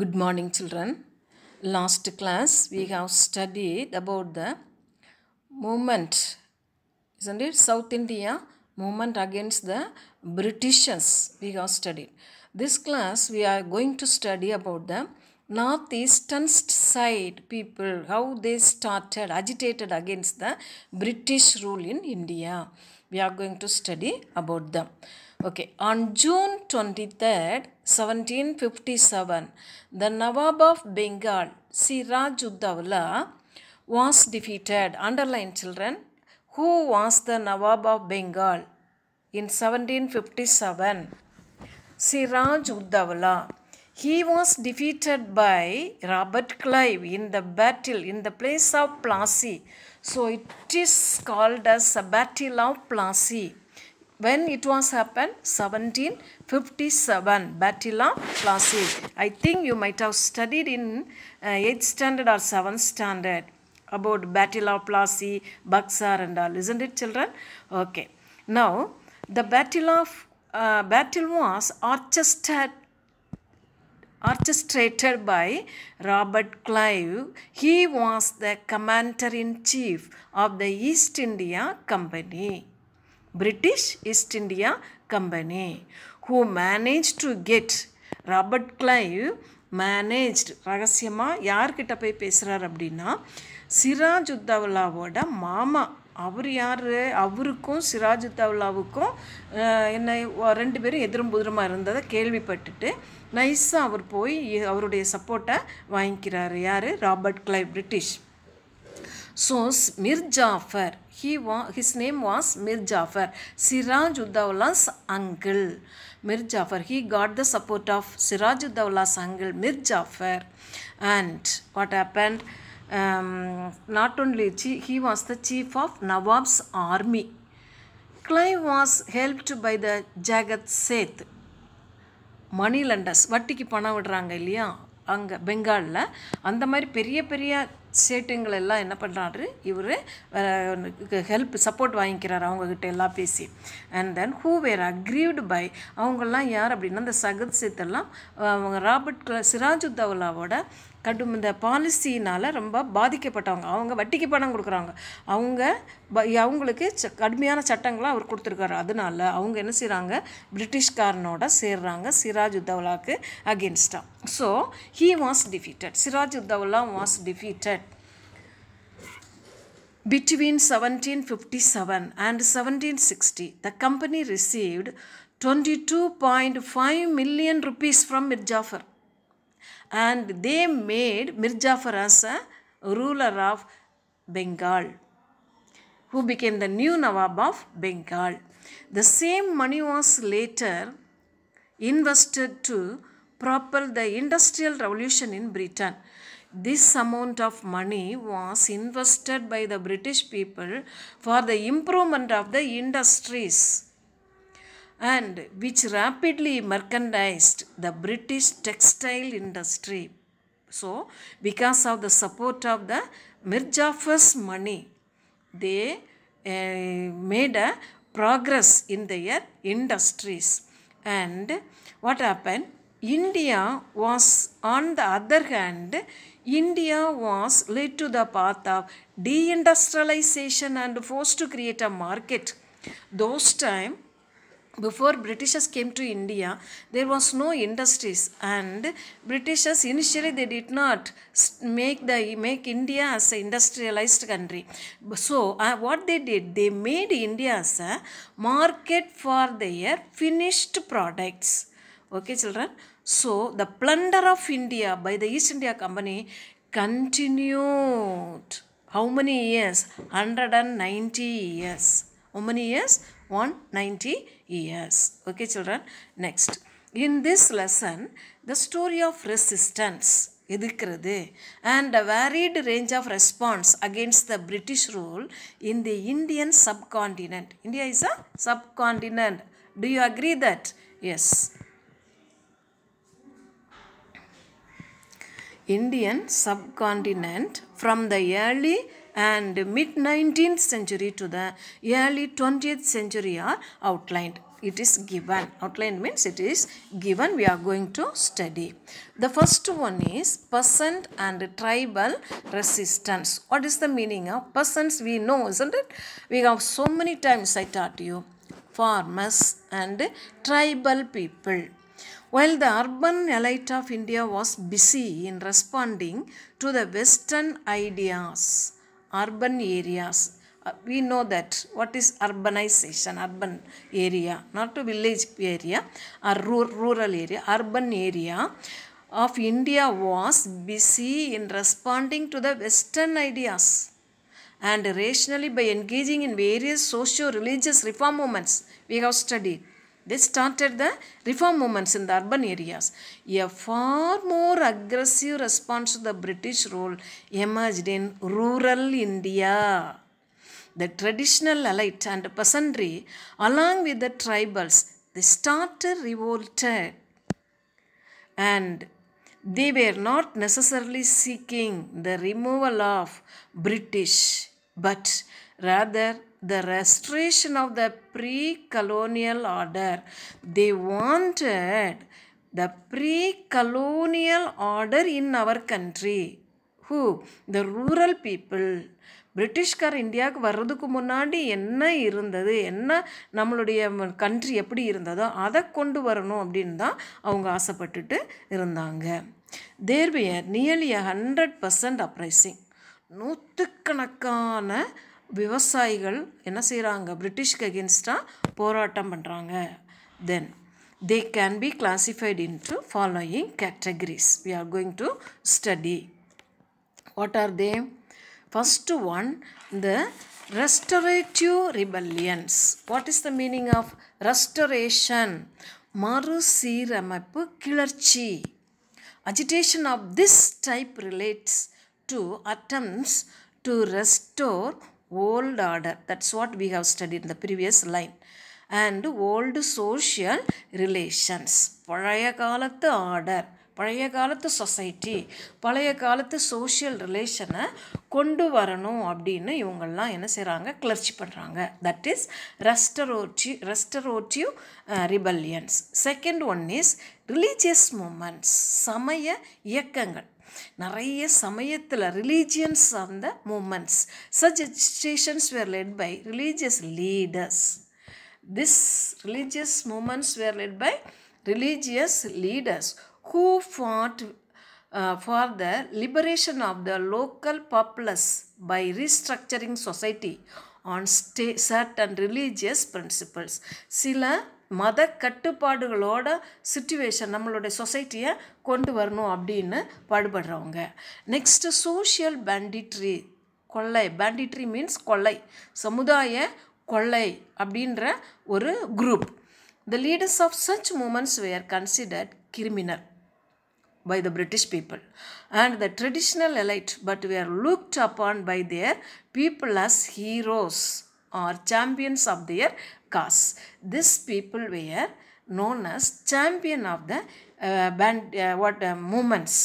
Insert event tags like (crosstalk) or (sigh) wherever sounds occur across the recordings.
Good morning children. Last class we have studied about the movement, isn't it? South India movement against the Britishers we have studied. This class we are going to study about the northeastern side people, how they started, agitated against the British rule in India. We are going to study about them. Okay, on June 23rd, 1757, the Nawab of Bengal, Siraj Uddaula, was defeated. Underline children, who was the Nawab of Bengal in 1757? Siraj Uddaula. He was defeated by Robert Clive in the battle in the place of Plassey. So it is called as the Battle of Plassey when it was happened 1757 battle of plassey i think you might have studied in uh, 8th standard or 7th standard about battle of plassey buxar and all isn't it children okay now the battle of uh, battle was orchestrated orchestrated by robert clive he was the commander in chief of the east india company British East India Company who managed to get Robert Clive managed ரகசியமாக யார்கிட்ட போய் பேசுகிறார் அப்படின்னா சிராஜுத்தவ்லாவோட மாமா அவர் யார் அவருக்கும் தவுலாவுக்கும் என்னை ரெண்டு பேரும் எதிரும் புதிரமாக இருந்ததை கேள்விப்பட்டுட்டு நைஸாக அவர் போய் அவருடைய சப்போர்ட்டை வாங்கிக்கிறார் யார் Robert Clive British so Mir Jafar he was his name was Mir Jafar Siraj Uddaulah's uncle Mir Jafar he got the support of Siraj Uddaulah's uncle Mir Jafar and what happened not only see he was the chief of Nawab's army Clive was helped by the Jagat Seth money lenders வட்டிக்கு பணம் விடுறாங்க இல்லையா அங்கே பெங்காலில் அந்த மாதிரி பெரிய பெரிய எல்லாம் என்ன பண்ணுறாரு இவர் ஹெல்ப் சப்போர்ட் வாங்கிக்கிறார் அவங்கக்கிட்ட எல்லாம் பேசி and then who were aggrieved by அவங்கெல்லாம் யார் அப்படின்னா இந்த சகத் சித்தெல்லாம் அவங்க ராபர்ட் சிராஜுத்தவலாவோட கடும் இந்த பாலிசினால் ரொம்ப பாதிக்கப்பட்டவங்க அவங்க வட்டிக்கு பணம் கொடுக்குறாங்க அவங்க அவங்களுக்கு கடுமையான சட்டங்களை அவர் கொடுத்துருக்காரு அதனால அவங்க என்ன செய்கிறாங்க பிரிட்டிஷ்காரனோட சேர்றாங்க சிராஜ் உத்தவ்லாவுக்கு அகேன்ஸ்டாக so he was defeated Siraj Uddaulah was defeated between seventeen fifty seven and seventeen sixty the company received twenty two point five million rupees from Mir Jafar and they made Mirjafar as a ruler of Bengal who became the new Nawab of Bengal. The same money was later invested to propel the industrial revolution in Britain. This amount of money was invested by the British people for the improvement of the industries and which rapidly mercantilized the British textile industry. So, because of the support of the Mirjafar's money, they uh, made a progress in their industries. And what happened? India was, on the other hand, India was led to the path of deindustrialization and forced to create a market. Those time, before britishers came to india there was no industries and britishers initially they did not make the make india as an industrialized country so uh, what they did they made india as a market for their finished products okay children so the plunder of india by the east india company continued how many years 190 years how many years 190 years. Okay, children. Next. In this lesson, the story of resistance and a varied range of response against the British rule in the Indian subcontinent. India is a subcontinent. Do you agree that? Yes. Indian subcontinent from the early and mid 19th century to the early 20th century are outlined it is given outline means it is given we are going to study the first one is peasant and tribal resistance what is the meaning of peasants we know isn't it we have so many times i taught you farmers and tribal people while the urban elite of india was busy in responding to the western ideas urban areas. Uh, we know that what is urbanization, urban area, not a village area or rural area, urban area of India was busy in responding to the Western ideas and rationally by engaging in various socio-religious reform movements we have studied. They started the reform movements in the urban areas. A far more aggressive response to the British rule emerged in rural India. The traditional elite and peasantry, along with the tribals, they started revolted. And they were not necessarily seeking the removal of British, but rather the restoration of the pre colonial order they wanted the pre colonial order in our country who the rural people பிரிட்டிஷ்கார் இந்தியாவுக்கு வர்றதுக்கு முன்னாடி என்ன இருந்தது என்ன நம்மளுடைய country எப்படி இருந்ததோ அதை கொண்டு வரணும் அப்படின்னு தான் அவங்க ஆசைப்பட்டுட்டு இருந்தாங்க there nearly hundred percent uprising நூற்றுக்கணக்கான விவசாயிகள் என்ன செய்கிறாங்க பிரிட்டிஷ்க்கு அகேன்ஸ்டாக போராட்டம் பண்ணுறாங்க then they can be classified into following categories we are going to study what are they first one the restorative rebellions what is the meaning of restoration மறுசீரமைப்பு கிளர்ச்சி agitation of this type relates to attempts to restore old order. That's what we have studied in the previous line. And old social relations. பழைய காலத்து order பழைய காலத்து society பழைய காலத்து social ரிலேஷனை கொண்டு வரணும் அப்படின்னு இவங்கெல்லாம் என்ன செய்கிறாங்க கிளர்ச்சி பண்ணுறாங்க that is restorati restorative rebellions second one is religious movements சமய இயக்கங்கள் நிறைய சமயத்தில் ரிலீஜியன்ஸ் சார்ந்த movements such agitations were led by religious leaders this religious movements were led by religious leaders who fought for the liberation of the local populace by restructuring society on certain religious principles. சில மத கட்டுப்பாடுகளோட situation நம்மளுடைய சொசைட்டியை கொண்டு வரணும் அப்படின்னு பாடுபடுறவங்க next social பேண்டிட்ரி கொள்ளை பேண்டிட்ரி means கொள்ளை சமுதாய கொள்ளை அப்படின்ற ஒரு group the leaders of such movements were considered criminal by the British people and the traditional elite but were looked upon by their people as heroes or champions of their cause. These people were known as champion of the uh, uh what uh, movements.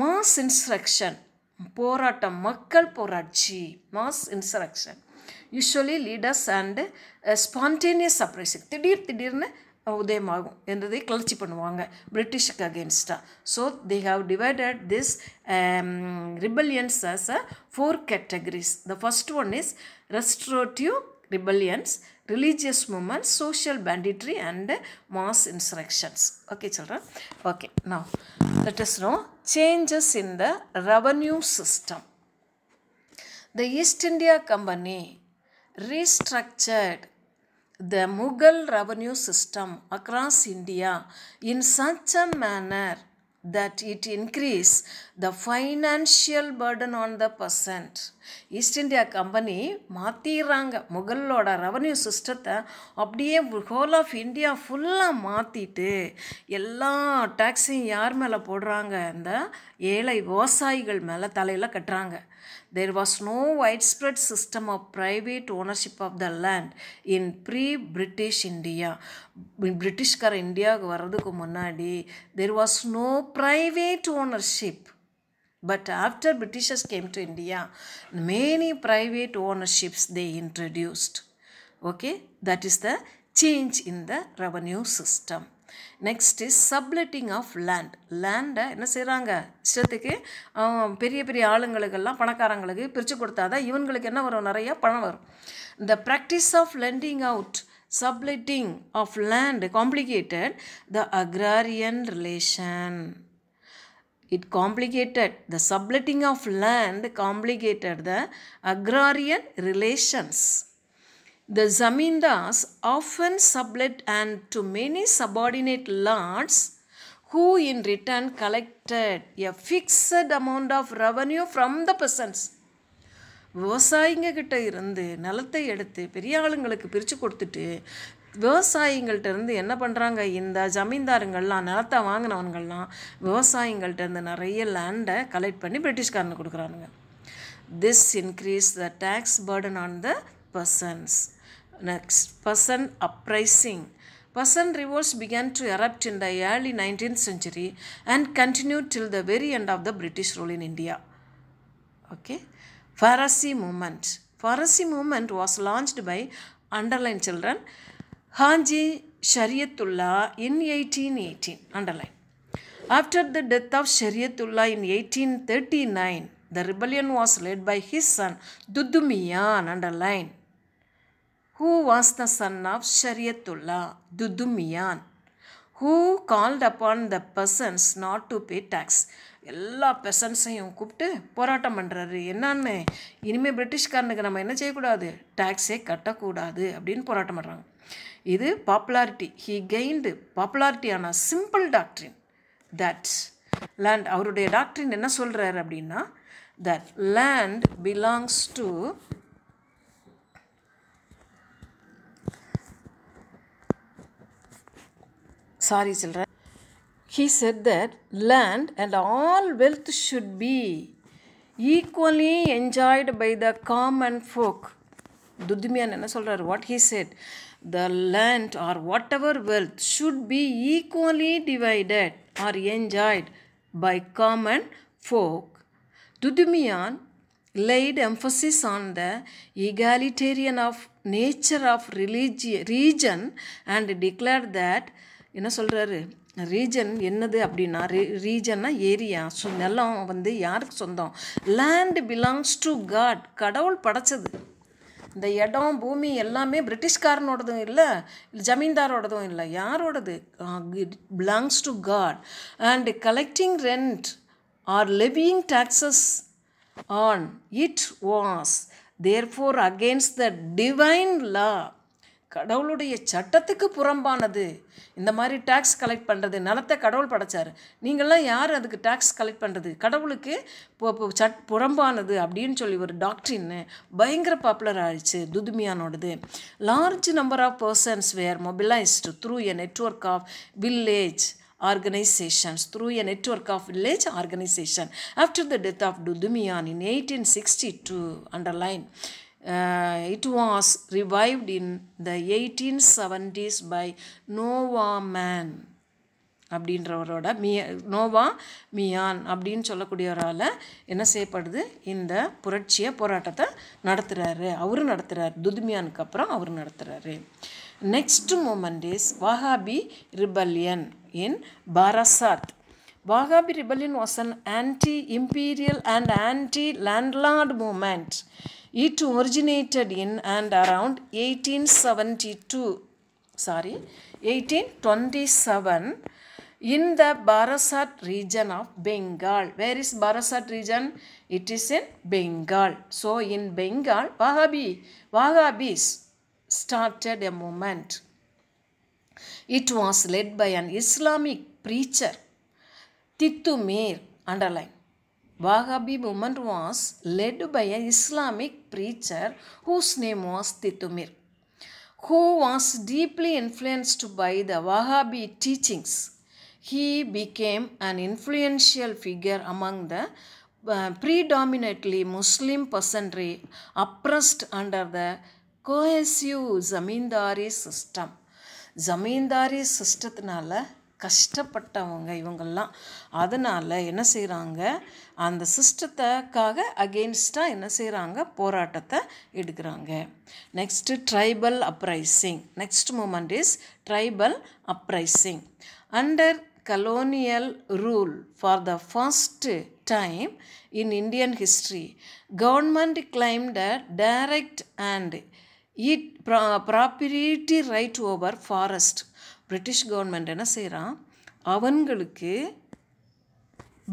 Mass insurrection, poratam, makkal porachi, mass insurrection. Usually leaders and uh, spontaneous uprising. Tidir, tidir, உதயமாகும் என்றதை கிளர்ச்சி பண்ணுவாங்க பிரிட்டிஷுக்கு அகேன்ஸ்டாக so they have divided this rebellions as a four categories the first one is restorative rebellions religious movements social banditry and mass instructions okay சொல்கிறேன் okay நான் let is no changes in the revenue system the East India company restructured the Mughal revenue system across India in such a manner that it increase the financial burden on the peasant East India company மாற்றிடுறாங்க முகலோட revenue சிஸ்டத்தை அப்படியே whole of India ஃபுல்லாக மாற்றிட்டு எல்லா டேக்ஸையும் யார் மேலே போடுறாங்க இந்த ஏழை விவசாயிகள் மேலே தலையில் கட்டுறாங்க there was no widespread system of private ownership of the land in pre-British India. British car India there was no private ownership. But after Britishers came to India, many private ownerships they introduced. Okay, that is the change in the revenue system. Next is subletting of land லேண்டை என்ன செய்கிறாங்க இஷ்டத்துக்கு பெரிய பெரிய ஆளுங்களுக்கெல்லாம் பணக்காரங்களுக்கு பிரித்து கொடுத்தா தான் இவங்களுக்கு என்ன வரும் நிறையா பணம் வரும் இந்த practice of lending out subletting of land complicated the agrarian relation it complicated the subletting of land complicated the agrarian relations The zamindars often sublet and to many subordinate lords who in return collected a fixed amount of revenue from the peasants. விவசாயிங்க கிட்ட இருந்து நிலத்தை எடுத்து பெரிய ஆளுங்களுக்கு பிரித்து கொடுத்துட்டு விவசாயிங்கள்ட்ட இருந்து என்ன பண்ணுறாங்க இந்த ஜமீன்தாருங்கள்லாம் நிலத்தை வாங்கினவங்கள்லாம் விவசாயிங்கள்ட்ட இருந்து நிறைய லேண்டை கலெக்ட் பண்ணி பிரிட்டிஷ்காரனுக்கு கொடுக்குறானுங்க this increase the tax burden on the peasants Next, person uprising. Persian revolts began to erupt in the early 19th century and continued till the very end of the British rule in India. Okay, Farsi movement. Farsi movement was launched by underline children Hanji Shariatullah in 1818. Underline. After the death of Shariatullah in 1839, the rebellion was led by his son Dudumiyan. Underline. who was the son of Shariatullah, Dudumiyan, who called upon the peasants not to pay tax எல்லா பெர்சன்ஸையும் கூப்பிட்டு போராட்டம் பண்ணுறாரு என்னன்னு இனிமேல் பிரிட்டிஷ்காரனுக்கு நம்ம என்ன செய்யக்கூடாது டேக்ஸே கட்டக்கூடாது அப்படின்னு போராட்டம் பண்ணுறாங்க இது பாப்புலாரிட்டி ஹீ கெயின்டு பாப்புலாரிட்டியான சிம்பிள் டாக்ட்ரின் தட் லேண்ட் அவருடைய டாக்ட்ரின் என்ன சொல்கிறாரு அப்படின்னா that land belongs to Sorry, children. He said that land and all wealth should be equally enjoyed by the common folk. Dudimian என்ன சொல்கிறார் what he said the land or whatever wealth should be equally divided or enjoyed by common folk. Dudumian laid emphasis on the egalitarian of nature of religion, region and declared that என்ன சொல்கிறாரு region என்னது அப்படின்னா ரீ ரீஜன்னா area so நிலம் வந்து யாருக்கு சொந்தம் land belongs to God கடவுள் படைச்சது இந்த இடம் பூமி எல்லாமே பிரிட்டிஷ்காரனோடதும் இல்லை ஜமீன்தாரோடதும் இல்லை யாரோடது belongs to God and collecting rent or levying taxes on it was therefore against the divine law கடவுளுடைய சட்டத்துக்கு புறம்பானது இந்த மாதிரி டேக்ஸ் கலெக்ட் பண்ணுறது நிலத்தை கடவுள் படைச்சார் நீங்களாம் யார் அதுக்கு டேக்ஸ் கலெக்ட் பண்ணுறது கடவுளுக்கு சட் புறம்பானது அப்படின்னு சொல்லி ஒரு டாக்டரின்னு பயங்கர பாப்புலர் ஆயிடுச்சு துதுமியானோடது large number of persons were mobilised through a network of village organisations through a network of village organisation after the death of Dudumiyan in eighteen sixty two underline Uh, it was revived in the 1870s by Noa மேன் அப்படின்றவரோட மிய நோவா மியான் அப்படின்னு சொல்லக்கூடியவரால் என்ன செய்யப்படுது இந்த புரட்சிய போராட்டத்தை நடத்துகிறாரு அவரும் நடத்துகிறார் துதுமியானுக்கு அப்புறம் அவர் நடத்துகிறாரு next movement is Wahabi rebellion in Barasat Wahhabi rebellion was an anti-imperial and anti-landlord movement. It originated in and around 1872, sorry, 1827 in the Barasat region of Bengal. Where is Barasat region? It is in Bengal. So in Bengal, Wahhabi, Wahhabis started a movement. It was led by an Islamic preacher Titumir, underline. Wahhabi movement was led by an Islamic preacher whose name was Titumir, who was deeply influenced by the Wahhabi teachings. He became an influential figure among the uh, predominantly Muslim peasantry oppressed under the cohesive zamindari system. Zamindari systemனால கஷ்டப்பட்டவங்க இவங்கெல்லாம் அதனால் என்ன செய்கிறாங்க அந்த சிஸ்டத்துக்காக அகெயின்ஸ்டாக என்ன செய்கிறாங்க போராட்டத்தை எடுக்கிறாங்க next tribal uprising next movement is tribal uprising under colonial for the for time in time history government history. Government direct and it pro property right over forest British government என்ன செய்கிறான் அவங்களுக்கு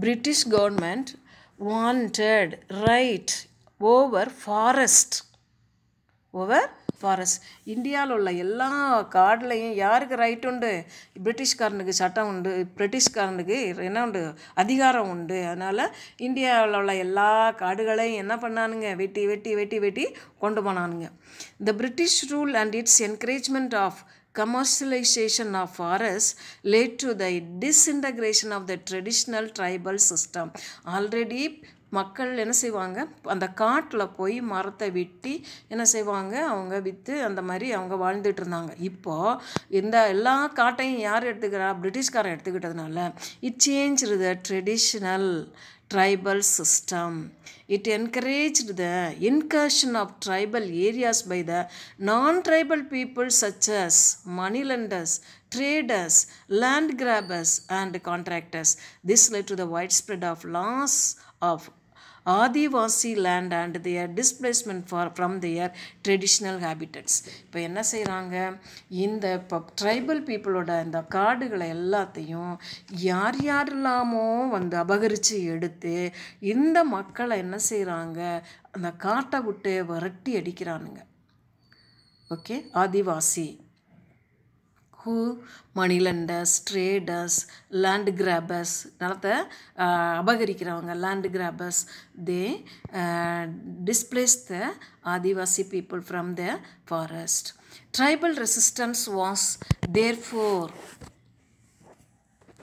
British government wanted right over forest over forest இந்தியாவில் உள்ள எல்லா காடுலையும் யாருக்கு right உண்டு பிரிட்டிஷ்காரனுக்கு சட்டம் உண்டு பிரிட்டிஷ்காரனுக்கு என்ன உண்டு அதிகாரம் உண்டு அதனால் இந்தியாவில் உள்ள எல்லா காடுகளையும் என்ன பண்ணானுங்க வெட்டி வெட்டி வெட்டி வெட்டி கொண்டு போனானுங்க the British rule and its encouragement of commercialization of forests led to the disintegration of the traditional tribal system. Already மக்கள் என்ன செய்வாங்க அந்த காட்டில் போய் மரத்தை வெட்டி என்ன செய்வாங்க அவங்க விற்று அந்த மாதிரி அவங்க வாழ்ந்துட்டு இருந்தாங்க இப்போது இந்த எல்லா காட்டையும் யார் எடுத்துக்கிறா பிரிட்டிஷ்காரன் எடுத்துக்கிட்டதுனால it change the traditional tribal system. It encouraged the incursion of tribal areas by the non-tribal people such as moneylenders, traders, land grabbers and contractors. This led to the widespread of loss of Adivasi land and their displacement for from their traditional habits இப்போ என்ன செய்கிறாங்க இந்த இப்போ tribal பீப்புளோட இந்த காடுகளை எல்லாத்தையும் யார் யாரெல்லாமோ வந்து அபகரித்து எடுத்து இந்த மக்களை என்ன செய்கிறாங்க அந்த காட்டை விட்டு வரட்டி அடிக்கிறானுங்க okay Adivasi who lenders, traders, land grabbers, uh, land grabbers, they displaced the Adivasi people from the forest. Tribal resistance was therefore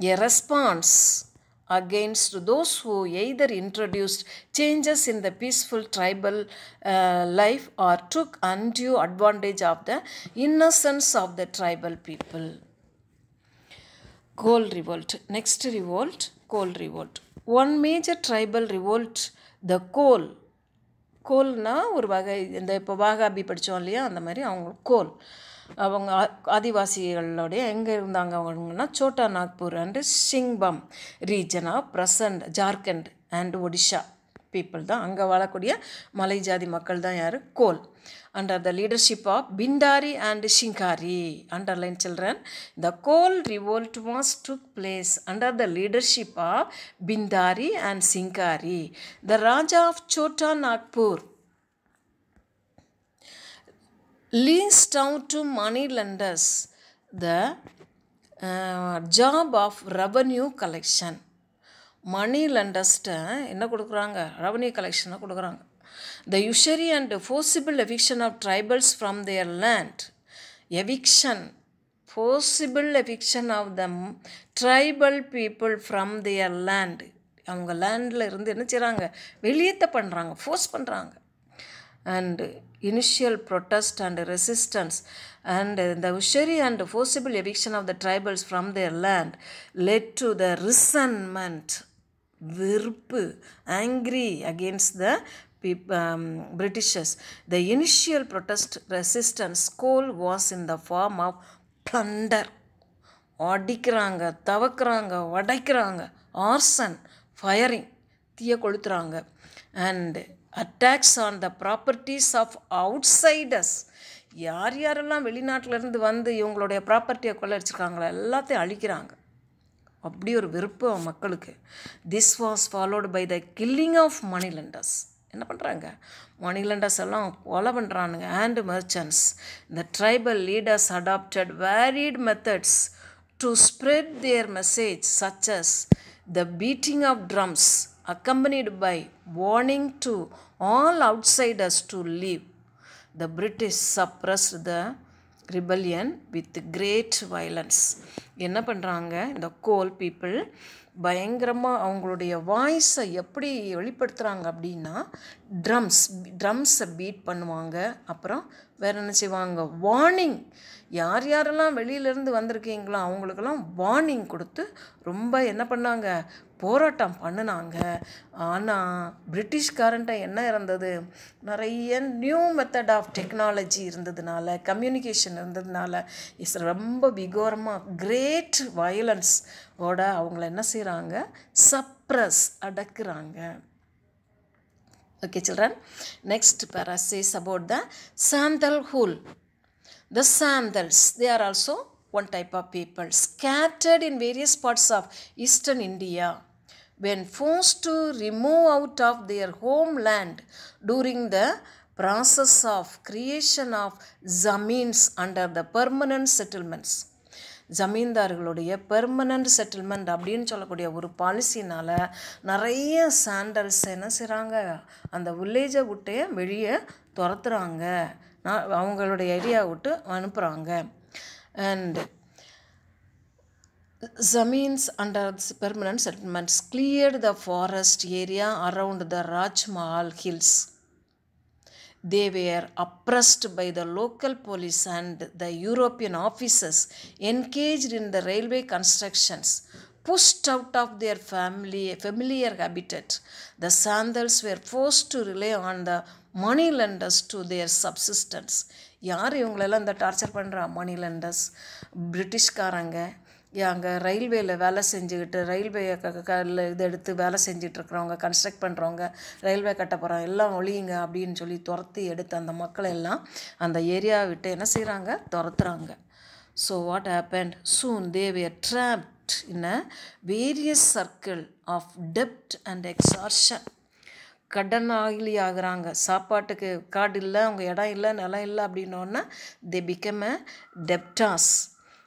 a response against those who either introduced changes in the peaceful tribal uh, life or took undue advantage of the innocence of the tribal people. Gold Revolt. Next revolt, Coal Revolt. One major tribal revolt, the Coal. Coal, na வகை இந்த இப்போ வாகாபி படித்தோம் இல்லையா அந்த அவங்க ஆதிவாசிகளோடைய எங்கே இருந்தாங்க அவங்கன்னா Chota Nagpur and Singhbhum region of present Jharkhand and Odisha people தான் அங்கே வாழக்கூடிய மலை ஜாதி மக்கள் தான் யார் Kol under the leadership of Bindrai and Singrai underline children the Kol revolt was took place under the leadership of Bindrai and Singrai the raja of Chota Nagpur leased down to money lenders the uh, job of revenue collection money லண்டர்ஸ்ட்டை என்ன கொடுக்குறாங்க revenue கலெக்ஷனை கொடுக்குறாங்க த usury and forcible eviction of tribals from their land eviction forcible eviction of the tribal people from their land அவங்க லேண்டில் இருந்து என்ன செய்கிறாங்க வெளியேற்ற பண்ணுறாங்க ஃபோர்ஸ் பண்ணுறாங்க and initial protest and resistance and uh, the usury and forcible eviction of the tribals from their land led to the resentment, virpu, angry against the um, Britishers. The initial protest resistance call was in the form of plunder. அடிக்கிறாங்க தவக்கிறாங்க உடைக்கிறாங்க arson firing தீயை கொளுத்துறாங்க and attacks on the properties of outsiders யார் யாரெல்லாம் வெளிநாட்டிலேருந்து வந்து இவங்களுடைய ப்ராப்பர்ட்டியை கொள்ளடிச்சிருக்காங்களோ எல்லாத்தையும் அழிக்கிறாங்க அப்படி ஒரு விருப்பம் மக்களுக்கு this was followed by the killing of money lenders என்ன பண்ணுறாங்க மணி லெண்டர்ஸ் எல்லாம் கொலை பண்ணுறானுங்க ஆண்ட் மர்ச்சன்ஸ் இந்த tribal leaders adopted varied methods to spread their message such as the beating of drums accompanied by warning to all outsiders to leave. The British suppressed the rebellion with great violence என்ன பண்ணுறாங்க இந்த கோல் people பயங்கரமாக அவங்களுடைய வாய்ஸை எப்படி வெளிப்படுத்துகிறாங்க அப்படின்னா drums ட்ரம்ஸை beat பண்ணுவாங்க அப்புறம் வேறு என்ன செய்வாங்க வார்னிங் யார் யாரெல்லாம் வெளியிலேருந்து வந்திருக்கீங்களோ அவங்களுக்கெல்லாம் வார்னிங் கொடுத்து ரொம்ப என்ன பண்ணாங்க போராட்டம் பண்ணினாங்க ஆனால் பிரிட்டிஷ்காரன்ட்ட என்ன இருந்தது நிறைய நியூ மெத்தட் ஆஃப் டெக்னாலஜி இருந்ததுனால கம்யூனிகேஷன் இருந்ததுனால இஸ் ரொம்ப விகோரமாக கிரேட் வயலன்ஸ் ஓட அவங்கள என்ன செய்கிறாங்க சப்ரஸ் அடக்குறாங்க okay children next phrases about the Santhal Hul the Santhals they are also one type of people scattered in various parts of eastern India when forced to remove out of their homeland during the process of creation of zamins under the permanent settlements ஜமீன்தார்களுடைய permanent settlement அப்படின்னு சொல்லக்கூடிய ஒரு பாலிசினால் நிறைய sandals என்ன செய்கிறாங்க அந்த வில்லேஜை விட்டே வெளியே துரத்துகிறாங்க அவங்களுடைய ஏரியா விட்டு அனுப்புகிறாங்க and Zamins under permanent settlements cleared the forest area around the Raj Mahal hills. They were oppressed by the local police and the European officers engaged in the railway constructions, pushed out of their family, familiar habitat. The Sandals were forced to rely on the moneylenders lenders their subsistence. Subsistence யார் இவங்களெல்லாம் இந்த torture பண்ணுறா மணி lenders பிரிட்டிஷ்காரங்க அங்கே ரயில்வேயில் வேலை செஞ்சுக்கிட்டு railway கல்ல இது எடுத்து வேலை செஞ்சுட்டு இருக்கிறவங்க கன்ஸ்ட்ரக்ட் பண்ணுறவங்க ரயில்வே கட்ட போகிறாங்க எல்லாம் ஒழியுங்க அப்படின்னு சொல்லி துரத்தி எடுத்து அந்த மக்களை எல்லாம் அந்த ஏரியா விட்டு என்ன செய்கிறாங்க துரத்துறாங்க so what happen soon they were trapped in a various circle of டெப்ட் அண்ட் எக்ஸார்ஷன் கடன் ஆகிலி ஆகுறாங்க சாப்பாட்டுக்கு காடு இல்லை அவங்க இடம் இல்லை நிலம் இல்லை அப்படின்னோடனே they become a debtors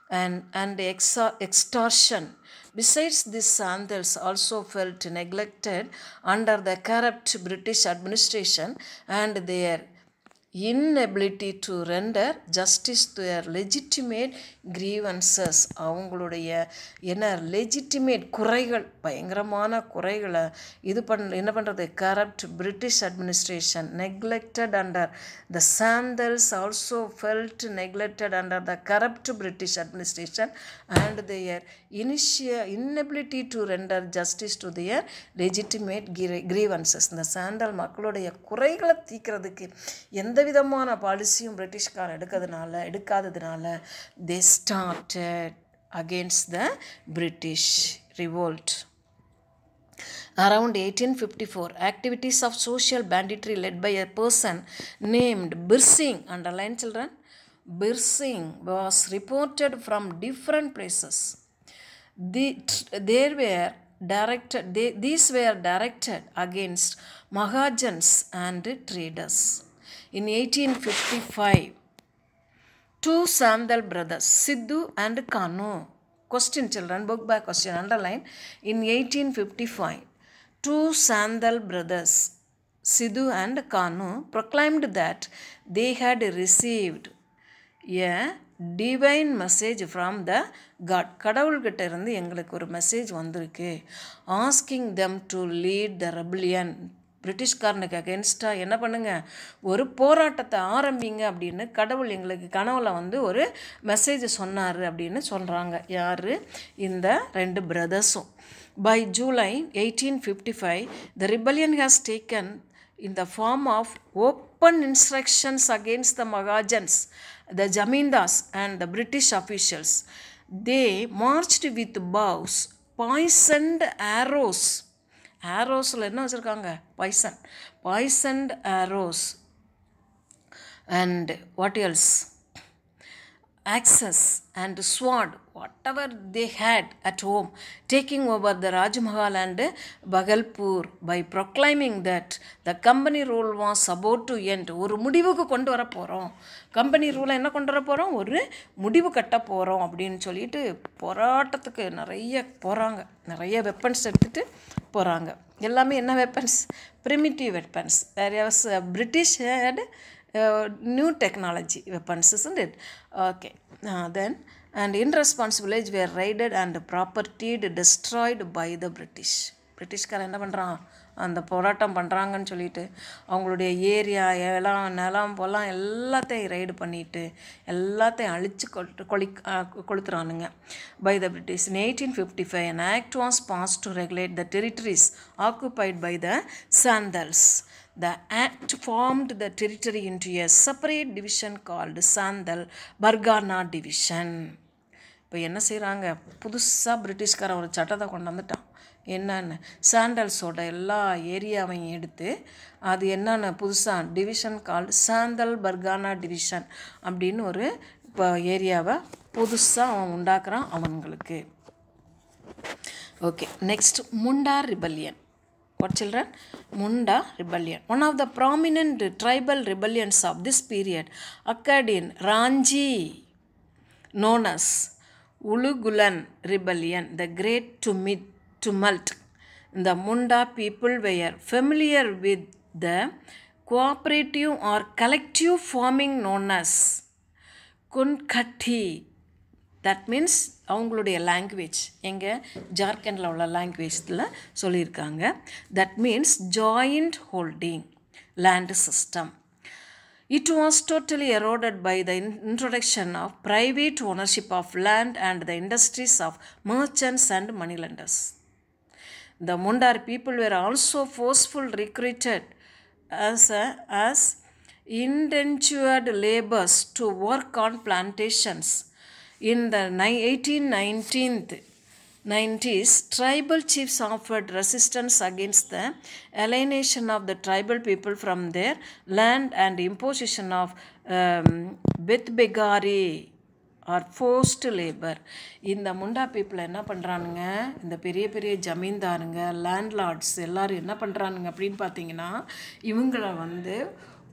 and, and extortion. Besides this, Sandels also felt neglected under the corrupt British administration and their inability to render justice to legitimate legitimate அவங்களுடைய என்ன லெஜிட்டிமேட் குறைகள் பயங்கரமான குறைகளை இது பண் என்ன பண்ணுறது corrupt British administration neglected under the Santhals also felt neglected under the corrupt British administration and their இனிஷிய inability to render justice to their legitimate grievances இந்த சாந்தல் மக்களுடைய குறைகளை தீக்கிறதுக்கு எந்த எந்த விதமான against the British எடுக்காததுனால they started against the Around 1854, activities of social banditry led by a person named Birsing, underlined children, Birsing was reported from different places. these were directed against Mahajans and traders in 1855. Two Samdal brothers, Sidhu and Kanu. Question children, book by question, underline. In 1855, two Sandal brothers, Sidhu and Kanu, proclaimed that they had received a divine message from the god கடவுள்கிட்ட இருந்து எங்களுக்கு ஒரு message வந்திருக்கு asking them to lead the rebellion. பிரிட்டிஷ்காரனுக்கு அகென்ஸ்டாக என்ன பண்ணுங்கள் ஒரு போராட்டத்தை ஆரம்பிங்க அப்படின்னு கடவுள் எங்களுக்கு கனவுல வந்து ஒரு மெசேஜ் சொன்னார் அப்படின்னு சொல்கிறாங்க யார் இந்த ரெண்டு பிரதர்ஸும் by July eighteen fifty five the rebellion has taken இந்த form of open instructions against the Mahajans the zamindars and the British British they march with with bows, arrows ஆரோஸில் என்ன வச்சுருக்காங்க poison poisoned arrows and what else axes and swords whatever they had at home taking over the Rajmahal and Bhagalpur by proclaiming that the company rule was support to end. ஒரு முடிவுக்கு கொண்டு வர போகிறோம் company ரூலை என்ன கொண்டு வர போகிறோம் ஒரு முடிவு கட்ட போகிறோம் அப்படின்னு சொல்லிட்டு போராட்டத்துக்கு நிறைய போகிறாங்க நிறைய வெப்பன்ஸ் எடுத்துகிட்டு போகிறாங்க எல்லாமே என்ன weapons primitive weapons where was British had new technology weapons it okay then and in response village were raided and property destroyed by the British. பிரிட்டிஷ்காரன் என்ன பண்ணுறான் அந்த போராட்டம் பண்ணுறாங்கன்னு சொல்லிட்டு அவங்களுடைய ஏரியா எல்லாம் நிலம் போலாம் எல்லாத்தையும் ரைடு பண்ணிட்டு எல்லாத்தையும் அழித்து கொட்டு கொளி கொளுத்துறானுங்க by the British in eighteen fifty five an act was pass to regulate the territories occupied by the Santhals the act formed the territory into a separate division called Sandal Bargana division. இப்போ என்ன செய்கிறாங்க புதுசாக பிரிட்டிஷ்காரன் ஒரு சட்டத்தை கொண்டு வந்துட்டான் என்னென்ன சாண்டல்ஸோட எல்லா ஏரியாவையும் எடுத்து அது என்னென்ன புதுசாக division called Santhal Pargana division அப்படின்னு ஒரு இப்போ ஏரியாவை புதுசாக அவன் உண்டாக்குறான் அவங்களுக்கு okay next Munda rebellion What children? Munda rebellion. One of the prominent tribal rebellions of this period occurred in Ranji, known as Ulugulan rebellion, the great tumult. The Munda people were familiar with the cooperative or collective farming known as Kunkatti. That means அவங்களுடைய language எங்கள் ஜார்க்கண்டில் உள்ள லாங்குவேஜில் சொல்லியிருக்காங்க that means joint holding land system it was totally eroded by the introduction of private ownership of land and the industries of merchants and money lenders The Mundar people were also forceful recruited as, a, as indentured laborers to work on plantations In the 1819th 90s, tribal chiefs offered resistance against the alienation of the tribal people from their land and imposition of um, Bethbegari or forced labour இந்த முண்டா பீப்புளை என்ன பண்ணுறானுங்க இந்த பெரிய பெரிய ஜமீன்தாருங்க landlords எல்லோரும் என்ன பண்ணுறானுங்க அப்படின்னு பார்த்தீங்கன்னா இவங்களை வந்து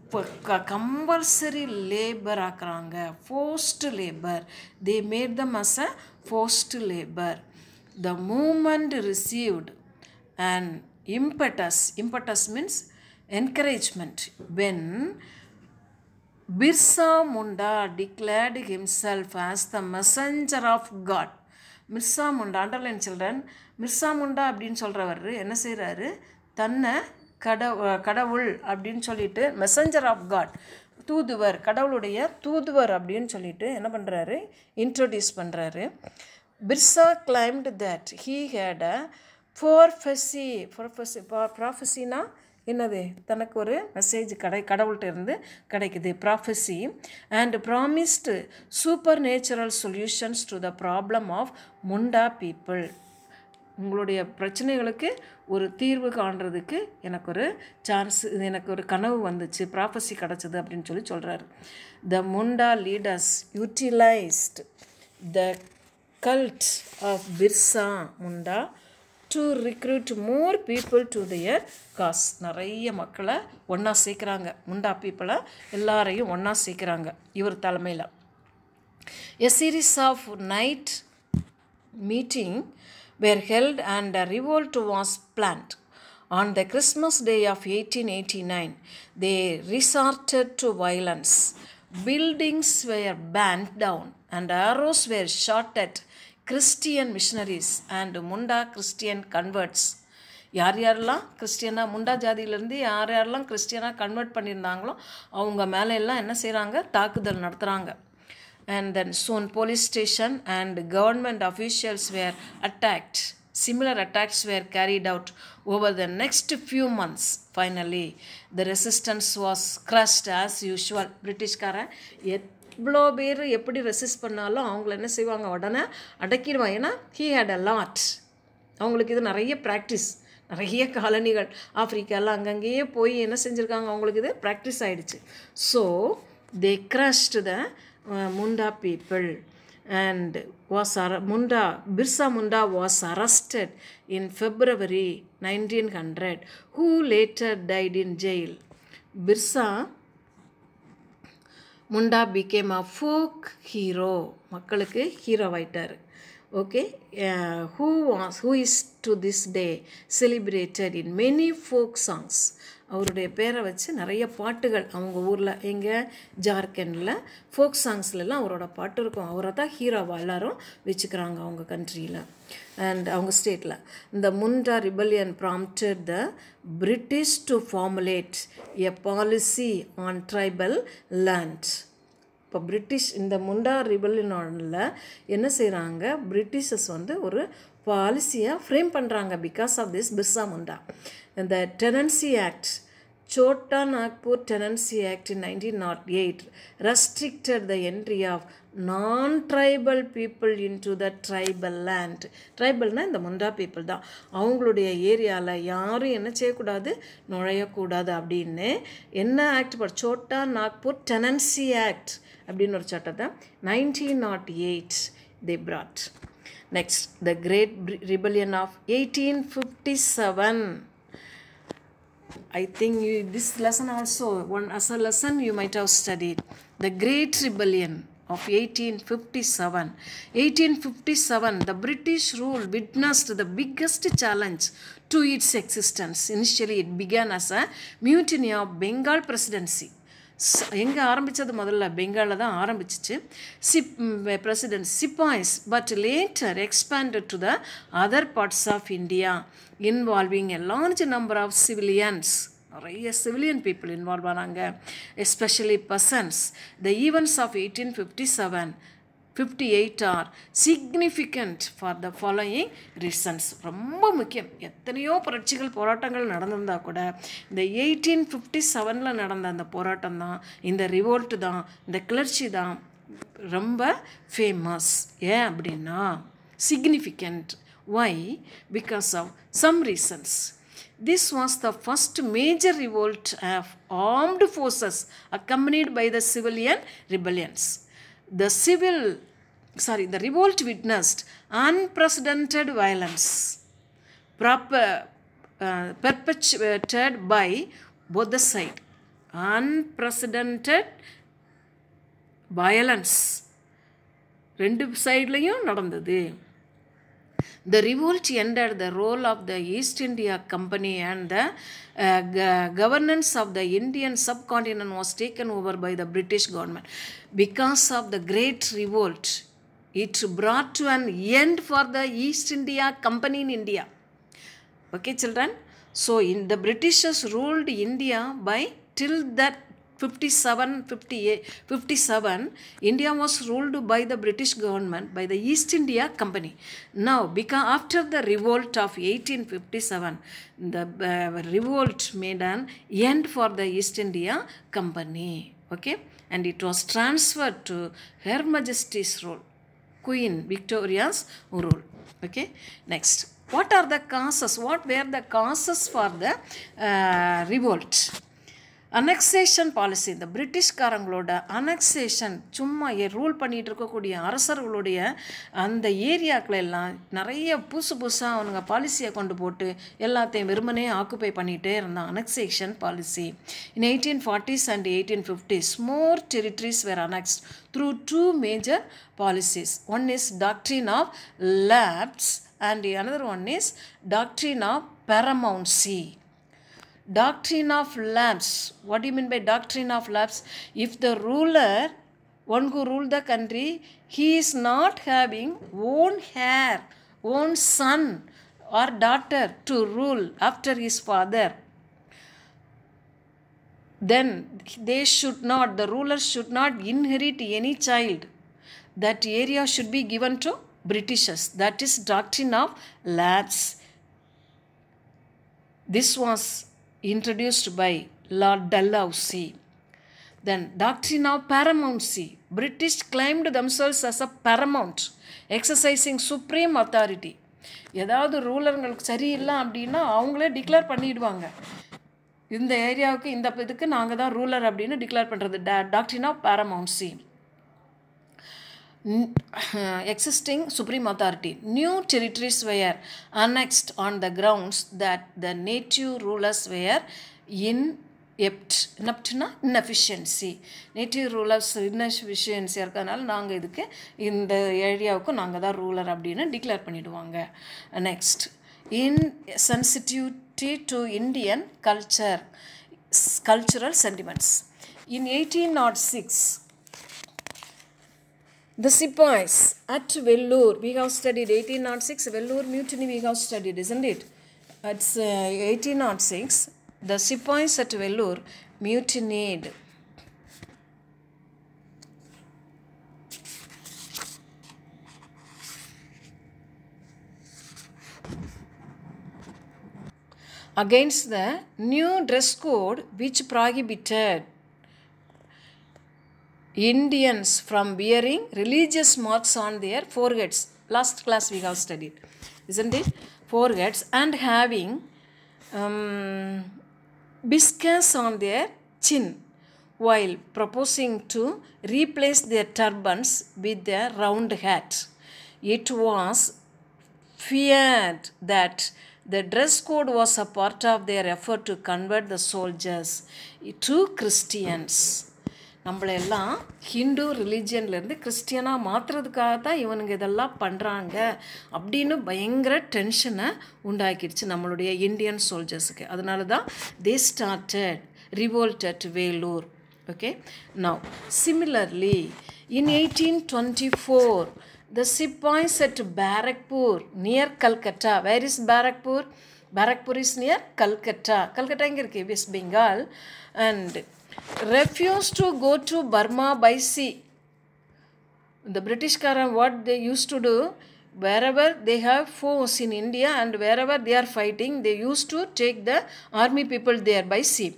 இப்போ க கம்பல்சரி லேபர் ஆக்குறாங்க forced labour they made them as a forced labour the movement received and impetus impetus means encouragement when Birsa Munda declared himself as the messenger of God Birsa Munda underline children Birsa Munda அப்படின்னு சொல்கிறவர் என்ன செய்கிறாரு தன்னை கடவு கடவுள் அப்படின்னு சொல்லிட்டு மெசஞ்சர் ஆஃப் காட் தூதுவர் கடவுளுடைய தூதுவர் அப்படின்னு சொல்லிட்டு என்ன பண்ணுறாரு இன்ட்ரடியூஸ் பண்ணுறாரு Birsa claimed that he had a prophecy prophecy ப்ராஃபஸினா என்னது தனக்கு ஒரு மெசேஜ் கடை கடவுள்கிட்ட இருந்து கிடைக்குது prophecy and promised supernatural solutions to the problem of Munda people உங்களுடைய பிரச்சனைகளுக்கு ஒரு தீர்வு காண்றதுக்கு எனக்கு ஒரு சான்ஸ் இது எனக்கு ஒரு கனவு வந்துச்சு ப்ராஃபஸி கிடச்சிது அப்படின்னு சொல்லி சொல்கிறாரு the Munda leaders utilised the cult of Birsa Munda to recruit more people to their cause நிறைய மக்களை ஒன்றா சேர்க்குறாங்க முண்டா பீப்புளை எல்லாரையும் ஒன்றா சேர்க்குறாங்க இவர் தலைமையில் a series of night meeting were held and a revolt was planned. On the Christmas day of 1889, they resorted to violence. Buildings were burned down and arrows were shot at Christian missionaries and Munda Christian converts யார் யாரெல்லாம் கிறிஸ்டியனாக முண்டா ஜாதியிலேருந்து யார் யாரெல்லாம் கிறிஸ்டியனாக convert பண்ணியிருந்தாங்களோ அவங்க மேலே எல்லாம் என்ன செய்கிறாங்க தாக்குதல் நடத்துகிறாங்க and then soon police station and government officials were attacked. Similar attacks were carried out over the next few months. Finally, the resistance was crushed as usual. British Britishkara எவ்வளோ பேர் எப்படி ரெசிஸ்ட் பண்ணாலும் அவங்கள என்ன செய்வாங்க உடனே அடக்கிடுவான் ஏன்னா ஹீ ஹேட் அ லாட் அவங்களுக்கு இது நிறைய ப்ராக்டிஸ் நிறைய காலனிகள் ஆஃப்ரிக்காலாம் அங்கங்கேயே போய் என்ன செஞ்சுருக்காங்க அவங்களுக்கு இது ப்ராக்டிஸ் ஆகிடுச்சு so they crushed the uh, Munda people and was Munda Birsa Munda was arrested in February 1900 who later died in jail Birsa Munda became a folk hero makkalukku hero writer okay uh, who was who is to this day celebrated in many folk songs அவருடைய பேரை வச்சு நிறைய பாட்டுகள் அவங்க ஊரில் எங்கே ஜார்க்கண்டில் folk சாங்ஸ்லாம் அவரோட பாட்டு இருக்கும் அவரை தான் ஹீரோவாக எல்லாரும் வச்சுக்கிறாங்க அவங்க கண்ட்ரியில் அண்ட் அவங்க ஸ்டேட்டில் இந்த Munda rebellion prompted the British to formulate a policy on tribal land இப்போ பிரிட்டிஷ் இந்த முண்டா ரிபல்யனோட என்ன செய்கிறாங்க பிரிட்டிஷஸ் வந்து ஒரு பாலிசியை ஃப்ரேம் பண்ணுறாங்க because of this Birsa Munda இந்த tenancy act Chota tenancy act in nineteen nought eight restricted the entry of non people into the tribal land ட்ரைபல்னால் இந்த முண்டா பீப்புள் தான் அவங்களுடைய ஏரியாவில் யாரும் என்ன செய்யக்கூடாது நுழையக்கூடாது அப்படின்னு என்ன act but Chota Nagpur tenancy act அப்படின்னு ஒரு சட்டத்தை nineteen nought eight the broad Next, the Great Rebellion of 1857. I think you, this lesson also, one as a lesson you might have studied. The Great Rebellion of 1857. 1857, the British rule witnessed the biggest challenge to its existence. Initially, it began as a mutiny of Bengal presidency எங்கே ஆரம்பித்தது முதல்ல பெங்காலில் தான் ஆரம்பிச்சிச்சு சிப் president sepoys but later expanded to the other parts of India involving a large number of civilians நிறைய civilian people involve ஆனாங்க especially persons the events of eighteen fifty seven 58 are significant for the following reasons ரொம்ப முக்கியம் எத்தனையோ புரட்சிகள் போராட்டங்கள் நடந்திருந்தால் கூட இந்த eighteen fifty செவனில் நடந்த அந்த போராட்டம் தான் இந்த ரிவோல்ட்டு தான் இந்த கிளர்ச்சி தான் ரொம்ப ஃபேமஸ் ஏன் அப்படின்னா significant. Why? Because of some reasons. This was the first major revolt of armed forces accompanied by the civilian rebellions. the civil, sorry, the revolt witnessed unprecedented violence proper, uh, perpetrated by both the side. Unprecedented violence ரெண்டு சைட்லேயும் நடந்தது The revolt ended the role of the East India Company and the uh, governance of the Indian subcontinent was taken over by the British government. Because of the Great Revolt, it brought to an end for the East India Company in India. Okay, children? So, in the Britishers ruled India by till that 57 58 57 india was ruled by the british government by the east india company now because after the revolt of 1857 the uh, revolt made an end for the east india company okay and it was transferred to her majesty's rule queen victoria's rule okay next what are the causes what were the causes for the uh, revolt annexation policy இந்த பிரிட்டிஷ்காரங்களோட annexation சும்மா ஏ rule பண்ணிகிட்டு இருக்கக்கூடிய அரசர்களுடைய அந்த ஏரியாக்களை எல்லாம் நிறைய புதுசு புதுசாக அவனுங்க பாலிசியை கொண்டு போட்டு எல்லாத்தையும் வெறுமனே ஆக்குப்பை பண்ணிகிட்டே இருந்தான் annexation policy in eighteen forties and eighteen fifties more territories were annexed through two major policies one is doctrine of lapse and another one is doctrine of சி doctrine of lapse. What do you mean by doctrine of lapse? If the ruler, one who ruled the country, he is not having own hair, own son or daughter to rule after his father. Then they should not, the ruler should not inherit any child. That area should be given to Britishers. That is doctrine of lapse. This was introduced by Lord Dalhousie. Then, doctrine of paramountcy. British claimed themselves as a paramount, exercising supreme authority. ஏதாவது ரூலருங்களுக்கு சரியில்லை அப்படின்னா அவங்களே declare பண்ணிடுவாங்க இந்த ஏரியாவுக்கு இந்த இதுக்கு நாங்கள் தான் ரூலர் அப்படின்னு டிக்ளேர் பண்ணுறது டா doctrine of paramountcy (clears throat) existing supreme authority. New territories were annexed on the grounds that the native rulers were in எப்ட் இனப்ட்னா இன்எஃபிஷியன்சி நேட்டிவ் ரூலர்ஸ் இன்எஃபிஷியன்சி இருக்கிறதுனால நாங்கள் இதுக்கு இந்த ஏரியாவுக்கும் நாங்கள் தான் ரூலர் அப்படின்னு டிக்ளேர் பண்ணிவிடுவாங்க next insensitivity to Indian culture cultural sentiments in eighteen nought six The sepoys at Vellore, we have studied 1806, Vellore mutiny we have studied, isn't it? It's uh, 1806, the sepoys at Vellore mutinied. against the new dress code which prohibited Indians from wearing religious marks on their foreheads. Last class we have studied, isn't it? Foreheads and having um, biscuits on their chin while proposing to replace their turbans with their round hat. It was feared that the dress code was a part of their effort to convert the soldiers to Christians. நம்மளெல்லாம் ஹிந்து ரிலீஜியன்லேருந்து கிறிஸ்டியனாக மாற்றுறதுக்காக தான் இவனுங்க இதெல்லாம் பண்ணுறாங்க அப்படின்னு பயங்கர டென்ஷனை உண்டாக்கிடுச்சு நம்மளுடைய Indian சோல்ஜர்ஸுக்கு அதனால தான் they started revolt at Vellore okay now similarly in eighteen twenty four the sepoys at Barrackpore near Calcutta where is Barrackpore Barrackpore is near Calcutta Calcutta இங்கே இருக்குது West Bengal and refused to go to Burma by sea. The British Karam, what they used to do, wherever they have force in India and wherever they are fighting, they used to take the army people there by sea.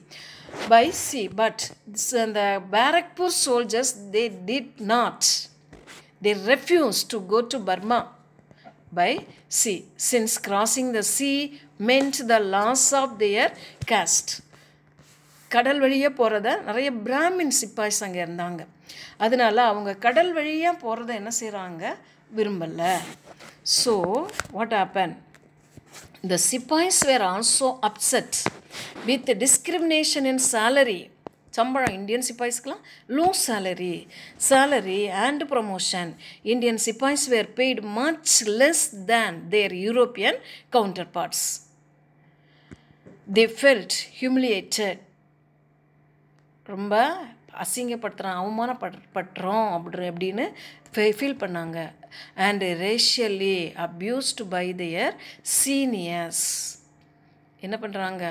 By sea. But the Barakpur soldiers, they did not. They refused to go to Burma by sea, since crossing the sea meant the loss of their caste. கடல் வழியாக போகிறத நிறைய Brahmin sepoys அங்கே இருந்தாங்க அதனால் அவங்க கடல் வழியாக போகிறத என்ன செய்கிறாங்க விரும்பலை so what happen the sepoys were also upset with discrimination in salary சம்பளம் இந்தியன் சிப்பாய்ஸ்க்கெலாம் low salary salary and promotion Indian sepoys were paid much less than their European counterparts they felt humiliated ரொம்ப அசிங்கப்படுத்துகிறோம் அவமானப்படுறோம் அப்படி அப்படின்னு feel பண்ணாங்க and racially abused by their seniors என்ன பண்ணுறாங்க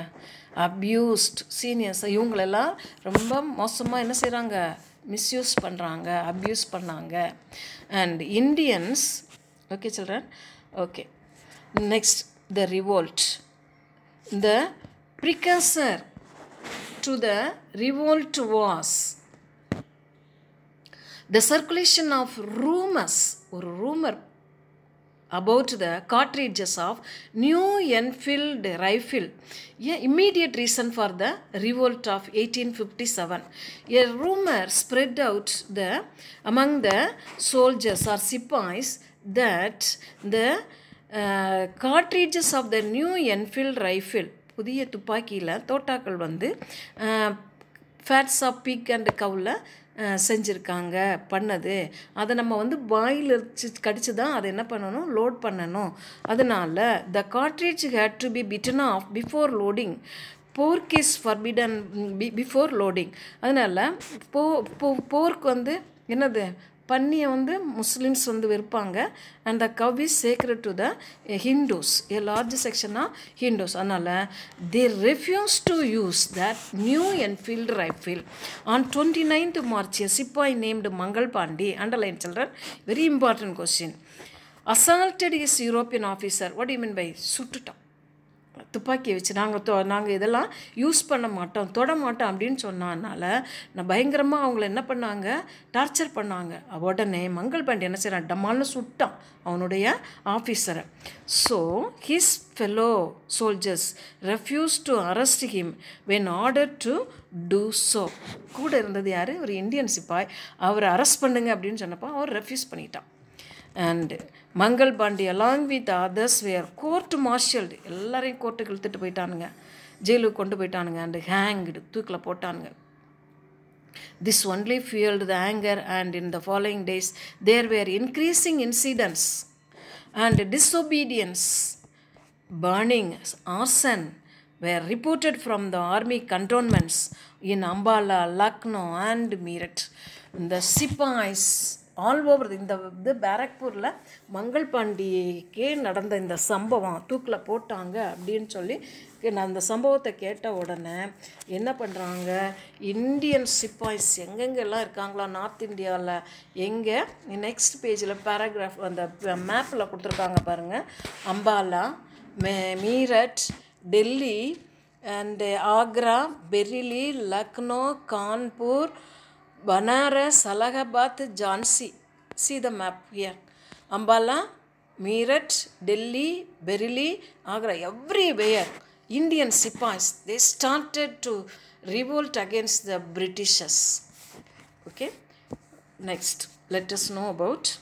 அப்யூஸ்ட் சீனியர்ஸ் இவங்களெல்லாம் ரொம்ப மோசமாக என்ன செய்கிறாங்க மிஸ்யூஸ் பண்ணுறாங்க அப்யூஸ் பண்ணாங்க and Indians okay children okay next the revolt the precursor to the revolt was the circulation of rumors or rumor about the cartridges of new Enfield rifle, a immediate reason for the revolt of 1857. A rumor spread out the among the soldiers or sipais that the uh, cartridges of the new Enfield rifle புதிய துப்பாக்கியில் தோட்டாக்கள் வந்து fats of pig and கவுல செஞ்சுருக்காங்க பண்ணது அதை நம்ம வந்து வாயில் கடிச்சு தான் அதை என்ன பண்ணணும் லோட் பண்ணணும் அதனால் the cartridge had to be bitten off before loading pork is forbidden before loading அதனால் போ போர்க் வந்து என்னது பன்னியை வந்து முஸ்லீம்ஸ் வந்து விற்பாங்க and the cow is sacred to the Hindus a large செக்ஷனாக ஹிண்டூஸ் அதனால் they refuse to use that new Enfield rifle on twenty ninth March a sepoy named Mangal Pandey underline children very important question assaulted his European officer what you mean by சுட்டுட்டான் துப்பாக்கி வச்சு நாங்கள் தொ நாங்கள் இதெல்லாம் use பண்ண மாட்டோம் தொட மாட்டோம் அப்படின்னு சொன்னனால நான் பயங்கரமாக அவங்கள என்ன பண்ணாங்க டார்ச்சர் பண்ணாங்க உடனே மங்கள் பாண்டி என்ன செய்கிறான் டமால்னு சுட்டான் அவனுடைய ஆஃபீஸரை so his fellow soldiers refuse to arrest him when order to do so கூட இருந்தது யார் ஒரு இந்தியன் சிப்பாய் அவரை அரெஸ்ட் பண்ணுங்க அப்படின்னு சொன்னப்போ அவர் ரெஃப்யூஸ் பண்ணிட்டான் and Mangal Pandey along with others were court martial எல்லாரையும் கோர்ட்டுக்கு இழுத்துட்டு போயிட்டானுங்க ஜெயிலுக்கு கொண்டு போயிட்டானுங்க அண்டு ஹேங்கு தூக்கில் போட்டானுங்க this only fuelled the anger and in the following days there were increasing incidents and disobedience burning arson were reported from the army cantonments in Ambala Lucknow and Meerut இந்த sepoys all over இந்த இது பேரக்பூரில் மங்கள் பாண்டிக்கு நடந்த இந்த சம்பவம் தூக்கில் போட்டாங்க அப்படின்னு சொல்லி நான் அந்த சம்பவத்தை கேட்ட உடனே என்ன பண்ணுறாங்க இந்தியன் சிப்பாய்ஸ் எங்கெங்கெல்லாம் இருக்காங்களா நார்த் இந்தியாவில் எங்கே நெக்ஸ்ட் பேஜில் பேராகிராஃப் அந்த மேப்பில் கொடுத்துருக்காங்க பாருங்கள் அம்பாலா மே Meerut Delhi and Agra Bareilly Lucknow Kanpur Banaras, Allahabad, Jhansi. See the map here. Ambala, Meerut, Delhi, Bareilly, Agra, everywhere. Indian Sipahis, they started to revolt against the Britishers. Okay, next, let us know about